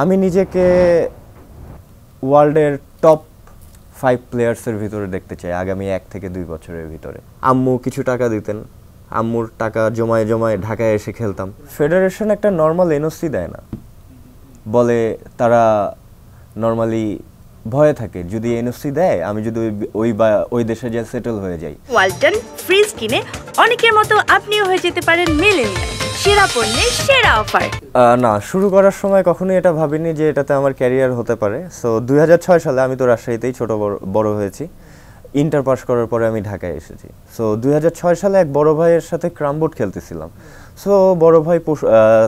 আমি নিজেকে ওয়ার্ল্ডের টপ ফাইভ প্লেয়ার্সের ভিতরে দেখতে চাই আগামী এক থেকে দুই বছরের ভিতরে আম্মু কিছু টাকা দিতেন আম্মুর টাকা জমায়ে জমায়ে ঢাকায় এসে খেলতাম ফেডারেশন একটা নর্মাল এনওসি দেয় না বলে তারা নর্মালি ভয়ে থাকে যদি এনওসি দেয় আমি যদি ওই বা ওই দেশে যা সেটেল হয়ে যাই ওয়ালটন ফ্রিজ কিনে অনেকের মতো আপনিও হয়ে যেতে পারেন মিলেনিয়াল সেরা পণ্যের সেরা অফার না শুরু করার সময় কখনোই এটা ভাবিনি যে এটাতে আমার ক্যারিয়ার হতে পারে সো দুই সালে আমি তো রাজশাহীতেই ছোট বড় হয়েছি ইন্টার পাস করার পরে আমি ঢাকায় এসেছি সো দুই সালে এক বড় ভাইয়ের সাথে ক্রামবোর্ড খেলতেছিলাম সো বড় ভাই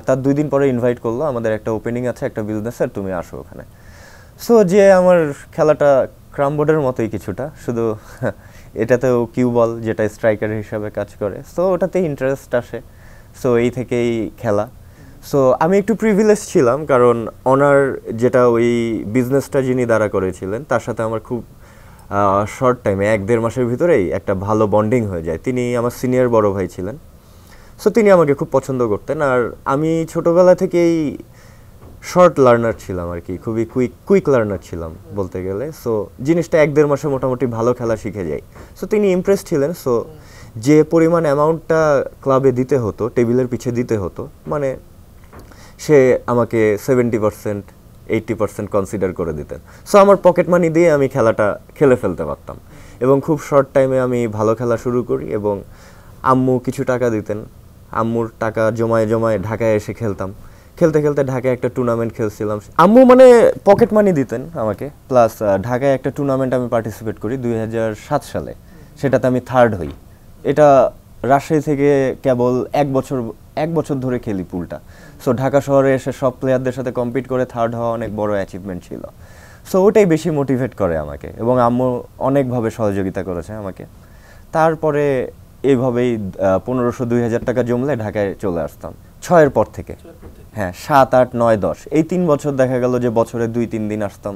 তার দুই দিন পরে ইনভাইট করলো আমাদের একটা ওপেনিং আছে একটা বিজনেস আর তুমি আসো ওখানে সো যে আমার খেলাটা ক্রামবোর্ডের মতোই কিছুটা শুধু এটাতেও কিউ বল যেটা স্ট্রাইকার হিসাবে কাজ করে সো ওটাতে ইন্টারেস্ট আসে সো এই থেকেই খেলা সো আমি একটু প্রিভিলেজ ছিলাম কারণ ওনার যেটা ওই বিজনেসটা যিনি দাঁড়া করেছিলেন তার সাথে আমার খুব শর্ট টাইমে এক দেড় মাসের ভিতরেই একটা ভালো বন্ডিং হয়ে যায় তিনি আমার সিনিয়র বড় ভাই ছিলেন সো তিনি আমাকে খুব পছন্দ করতেন আর আমি ছোটোবেলা থেকেই শর্ট লার্নার ছিলাম আর কি খুবই কুইক কুইক লার্নার ছিলাম বলতে গেলে সো জিনিসটা এক দেড় মাসে মোটামুটি ভালো খেলা শিখে যাই সো তিনি ইমপ্রেস ছিলেন সো যে পরিমাণ অ্যামাউন্টটা ক্লাবে দিতে হতো টেবিলের পিছিয়ে দিতে হতো মানে সে আমাকে seventy percent eighty percent consider করে দিতেন সো আমার পকেট মানি দিয়ে আমি খেলাটা খেলে ফেলতে পারতাম এবং খুব শর্ট টাইমে আমি ভালো খেলা শুরু করি এবং আম্মু কিছু টাকা দিতেন আম্মুর টাকা জমায়ে জমায়ে ঢাকায় এসে খেলতাম খেলতে খেলতে ঢাকায় একটা টুর্নামেন্ট খেলছিলাম আম্মু মানে পকেট মানি দিতেন আমাকে প্লাস ঢাকায় একটা টুর্নামেন্ট আমি পার্টিসিপেট করি দুই সালে সেটাতে আমি থার্ড হই এটা রাজশাহী থেকে কেবল এক বছর এক বছর ধরে খেলি পুলটা সো ঢাকা শহরে এসে সব প্লেয়ারদের সাথে কম্পিট করে থার্ড হওয়া অনেক বড় অ্যাচিভমেন্ট ছিল সো ওটাই বেশি মোটিভেট করে আমাকে এবং আম্মু অনেকভাবে সহযোগিতা করেছে আমাকে তারপরে এভাবেই পনেরোশো দুই হাজার টাকা জমলে ঢাকায় চলে আসতাম ছয়ের পর থেকে হ্যাঁ সাত আট নয় দশ এই তিন বছর দেখা গেল যে বছরে দুই তিন দিন আসতাম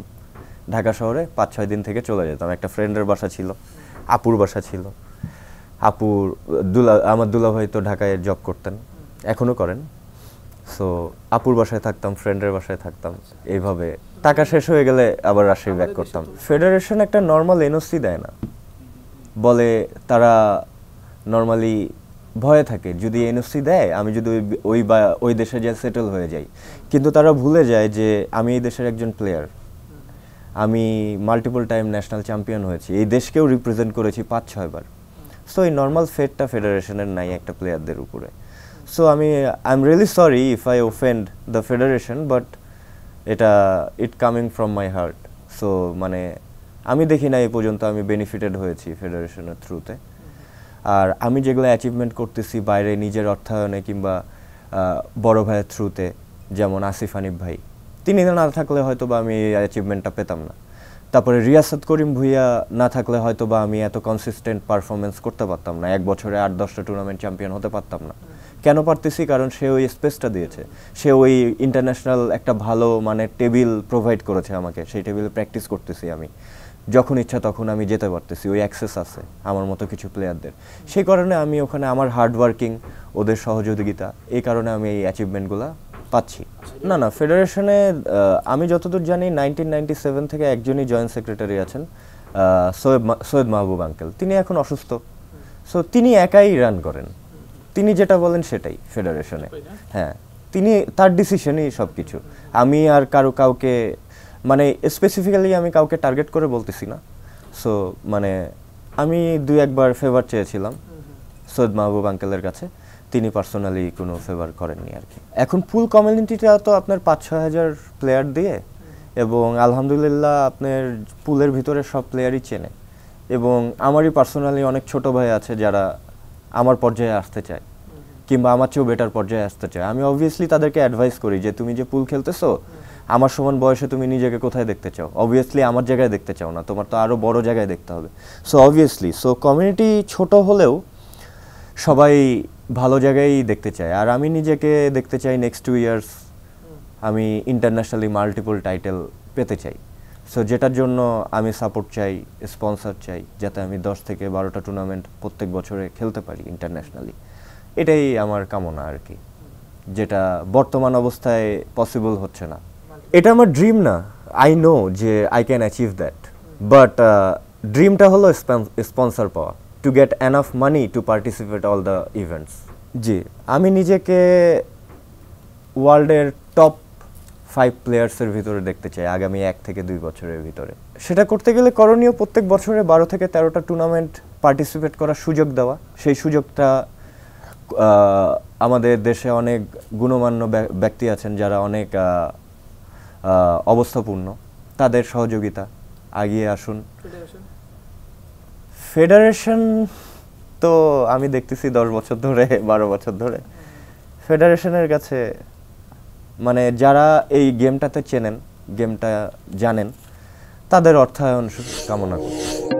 ঢাকা শহরে পাঁচ ছয় দিন থেকে চলে যেতাম একটা ফ্রেন্ডের বাসা ছিল আপুর বাসা ছিল আপুর দুলা আমার দুলাভাই তো ঢাকায় জব করতেন এখনও করেন সো আপুর বাসায় থাকতাম ফ্রেন্ডের বাসায় থাকতাম এইভাবে টাকা শেষ হয়ে গেলে আবার রাজশাহী ব্যাক করতাম ফেডারেশন একটা নর্মাল এনওসি দেয় না বলে তারা নর্মালি ভয়ে থাকে যদি এনওসি দেয় আমি যদি ওই বা ওই দেশে যা সেটেল হয়ে যাই কিন্তু তারা ভুলে যায় যে আমি এই দেশের একজন প্লেয়ার আমি মাল্টিপল টাইম ন্যাশনাল চ্যাম্পিয়ন হয়েছি এই দেশকেও রিপ্রেজেন্ট করেছি পাঁচ ছয়বার সো এই নর্মাল ফেটটা ফেডারেশনের নাই একটা প্লেয়ারদের উপরে সো আমি I am really sorry if I offend the federation but এটা it coming from my heart so মানে আমি দেখি না এই পর্যন্ত আমি বেনিফিটেড হয়েছি ফেডারেশনের থ্রুতে আর আমি যেগুলো অ্যাচিভমেন্ট করতেছি বাইরে নিজের অর্থায়নে কিংবা বড় ভাইয়ের থ্রুতে যেমন আসিফ আনিফ ভাই তিনি না থাকলে হয়তো বা আমি এই অ্যাচিভমেন্টটা পেতাম না তারপরে রিয়াসাদ করিম ভুইয়া না থাকলে হয়তো বা আমি এত কনসিস্টেন্ট পারফরমেন্স করতে পারতাম না এক বছরে আট দশটা টুর্নামেন্ট চ্যাম্পিয়ন হতে পারতাম না কেন পারতেছি কারণ সে ওই স্পেসটা দিয়েছে সে ওই ইন্টারন্যাশনাল একটা ভালো মানে টেবিল প্রোভাইড করেছে আমাকে সেই টেবিলে প্র্যাকটিস করতেছি আমি যখন ইচ্ছা তখন আমি যেতে পারতেছি ওই অ্যাক্সেস আছে আমার মতো কিছু প্লেয়ারদের সেই কারণে আমি ওখানে আমার হার্ডওয়ার্কিং ওদের সহযোগিতা এই কারণে আমি এই অ্যাচিভমেন্টগুলো পাচ্ছি না না ফেডারেশনে আমি যতদূর জানি নাইনটিন নাইনটি সেভেন থেকে একজনই জয়েন্ট সেক্রেটারি আছেন সৈয়দ সৈয়দ মাহবুব আঙ্কেল তিনি এখন অসুস্থ সো তিনি একাই রান করেন তিনি যেটা বলেন সেটাই ফেডারেশনে হ্যাঁ তিনি তার ডিসিশনই সব কিছু আমি আর কারো কাউকে মানে স্পেসিফিক্যালি আমি কাউকে টার্গেট করে বলতেছি না সো মানে আমি দুই একবার ফেভার চেয়েছিলাম সৈয়দ মাহবুব আঙ্কেলের কাছে তিনি পার্সোনালি কোনো ফেভার করেননি আর কি এখন ফুল কমিউনিটিটা তো আপনার পাঁচ ছ হাজার প্লেয়ার দিয়ে এবং আলহামদুলিল্লাহ আপনার পুলের ভিতরে সব প্লেয়ারই চেনে এবং আমারই পার্সোনালি অনেক ছোট ভাই আছে যারা আমার পর্যায়ে আসতে চায় কিংবা আমার চেয়েও বেটার পর্যায়ে আসতে চায় আমি অবভিয়াসলি তাদেরকে অ্যাডভাইস করি যে তুমি যে পুল খেলতেছো আমার সমান বয়সে তুমি নিজেকে কোথায় দেখতে চাও অবভিয়াসলি আমার জায়গায় দেখতে চাও না তোমার তো আরও বড় জায়গায় দেখতে হবে সো অবভিয়াসলি সো কমিউনিটি ছোট হলেও সবাই ভালো জায়গায় দেখতে চায় আর আমি নিজেকে দেখতে চাই নেক্সট টু ইয়ার্স আমি ইন্টারন্যাশনালি মাল্টিপল টাইটেল পেতে চাই সো যেটার জন্য আমি সাপোর্ট চাই স্পন্সর চাই যাতে আমি দশ থেকে বারোটা টুর্নামেন্ট প্রত্যেক বছরে খেলতে পারি ইন্টারন্যাশনালি এটাই আমার কামনা আর কি যেটা বর্তমান অবস্থায় পসিবল হচ্ছে না এটা আমার ড্রিম না আই নো যে I can achieve that but ড্রিমটা হলো স্পন্সর পাওয়া to get enough money to participate all the events জি আমি নিজেকে ওয়ার্ল্ডের টপ ফাইভ প্লেয়ার্সের ভিতরে দেখতে চাই আগামী এক থেকে দুই বছরের ভিতরে সেটা করতে গেলে করণীয় প্রত্যেক বছরে বারো থেকে তেরোটা টুর্নামেন্ট পার্টিসিপেট করার সুযোগ দেওয়া সেই সুযোগটা আমাদের দেশে অনেক গুণমান্য ব্যক্তি আছেন যারা অনেক অবস্থাপূর্ণ তাদের সহযোগিতা আগিয়ে আসুন ফেডারেশন তো আমি দেখতেছি দশ বছর ধরে বারো বছর ধরে ফেডারেশনের কাছে মানে যারা এই গেমটাতে চেনেন গেমটা জানেন তাদের অর্থায়ন কামনা করছি